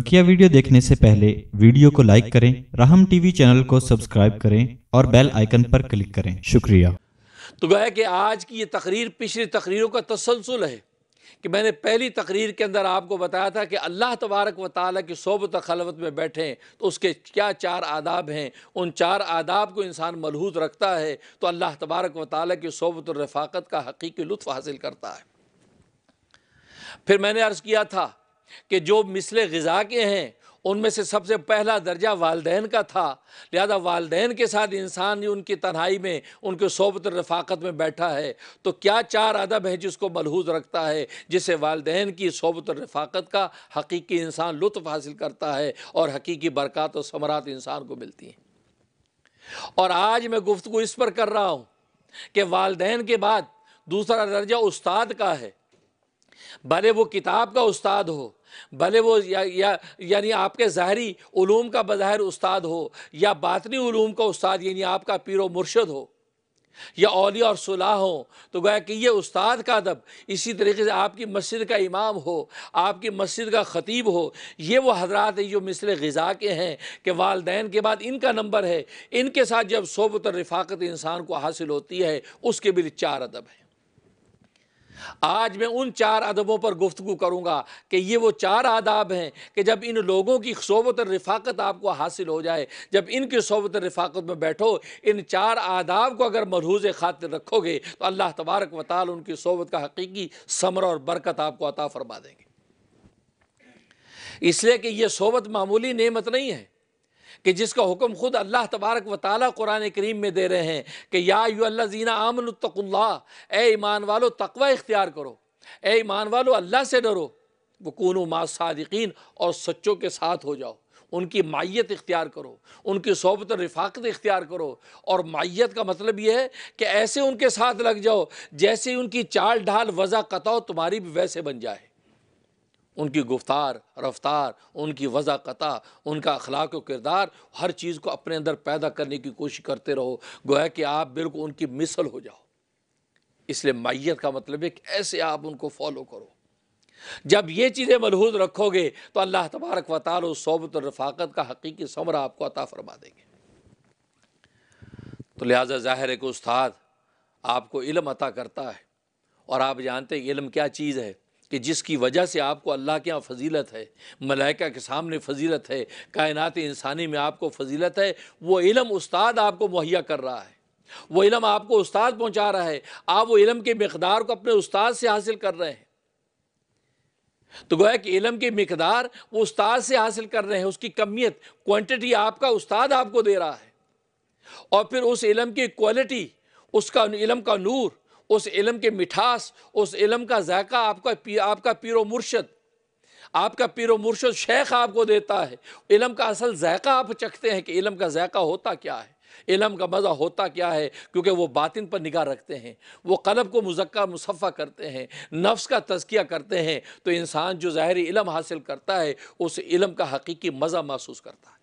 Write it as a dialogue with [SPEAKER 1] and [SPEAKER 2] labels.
[SPEAKER 1] बकिया वीडियो देखने से पहले वीडियो को लाइक करें राहम टीवी चैनल को सब्सक्राइब करें और बेल आइकन पर क्लिक करें शुक्रिया तो गया कि आज की ये तकरीर पिछली तकरीरों का तसलसल है कि मैंने पहली तकरीर के अंदर आपको बताया था कि अल्लाह तबारक व ताली की सोबत खलवत में बैठें तो उसके क्या चार आदाब हैं उन चार आदाब को इंसान मलहूत रखता है तो अल्लाह तबारक व ताली की सोबत रफाकत का हकीकी लुत्फ़ हासिल करता है फिर मैंने अर्ज़ किया था कि जो मिसल गज़ा के हैं उनमें से सबसे पहला दर्जा वालदेन का था लिहाजा वालदेन के साथ इंसान ही उनकी तनहाई में उनके सोबत रफाकत में बैठा है तो क्या चार अदब है जिसको मलहूज रखता है जिससे वालदेन की सोबत रफाकत का हकीकी इंसान लुत्फ हासिल करता है और हकीकी बरक़ात और समरात इंसान को मिलती हैं और आज मैं गुफ्तु इस पर कर रहा हूँ कि वालदेन के बाद दूसरा दर्जा उस्ताद का है भले वो किताब का उस्ताद हो भले वो या, या यानी आपके ज़ाहरी ूम का बज़ाहिर उस्ताद हो या बातनी ूम का उस्ताद यानी आपका पीर व मुर्शद हो या अलिया और सुलह हो तो गोया कि ये उस्ताद का अदब इसी तरीके से आपकी मस्जिद का इमाम हो आपकी मस्जिद का ख़तीब हो ये वो हजरात हैं जो मिसल गज़ा के हैं कि वालदे के बाद इनका नंबर है इनके साथ जब सोबत और रफाकत इंसान को हासिल होती है उसके भी चार अदब हैं आज मैं उन चार अदबों पर गुफ्तु करूँगा कि ये वो चार आदाब हैं कि जब इन लोगों की सोबत रफ़ाक़त आपको हासिल हो जाए जब इनकी सोबत रफ़ाक़त में बैठो इन चार आदाब को अगर मरहूज खातिर रखोगे तो अल्लाह तबारक वाल उनकी सोबत का हकीकी समर और बरकत आपको अता फरमा देंगे इसलिए कि यह सोबत मामूली नियमत नहीं है कि जिसका हुक्म खुद अल्लाह तबारक व ताली कुरान करीम में दे रहे हैं कि या आमन आमनतकुल्ला ए ईमान वालो तकवा इख्तियार करो ए ईमान वालो अल्लाह से डरो वकून मासादिकीन और सच्चों के साथ हो जाओ उनकी माइत इख्तियार करो उनकी सोबत रफाकत इख्तियार करो और माइत का मतलब यह है कि ऐसे उनके साथ लग जाओ जैसे उनकी चाल ढाल वज़ा कताओ तुम्हारी भी वैसे बन जाए उनकी गुफ्तार रफ्तार उनकी वज़ाक़ता उनका अखलाक किरदार हर चीज़ को अपने अंदर पैदा करने की कोशिश करते रहो गोया कि आप बिल्कुल उनकी मिसल हो जाओ इसलिए माइत का मतलब है कि ऐसे आप उनको फॉलो करो जब ये चीज़ें मलहूज रखोगे तो अल्लाह तबारक वाल सोबत सोबत रफाकत का हकीकी समर आपको अता फरमा देंगे तो लिहाजा ज़ाहिर है कि उस्ताद आपको इलम अता करता है और आप जानते हैं इलम क्या चीज़ है कि जिसकी वजह से आपको अल्लाह के यहाँ फजीलत है मलाइका के सामने फजीलत है कायनात इंसानी में आपको फजीलत है वो इलम उस्ताद आपको मुहैया कर रहा है वो इलम आपको उस्ताद पहुँचा रहा है आप वो इलम के मकदार को अपने उस्ताद से हासिल कर रहे हैं तो गोया कि इलम की मकदार वो उस्ताद से हासिल कर रहे हैं उसकी कमियत क्वान्टिटी आपका उस्ताद आपको दे रहा है और फिर उस इलम की क्वालिटी उसका इलम का नूर उस इलम के मिठास उस इलम का जायका आपका पी, आपका पीर मुर्शद आपका व मुर्शद शेख आपको देता है इलम का असल जायका आप चखते हैं कि इलम का जायका होता क्या है इलम का मज़ा होता क्या है क्योंकि वो बातिन पर निगाह रखते हैं वो कलब को मुजक्का मुसफ़ा करते हैं नफ्स का तजकिया करते हैं तो इंसान जो ज़ाहरी इलम हासिल करता है उस इलम का हकीकी मज़ा महसूस करता है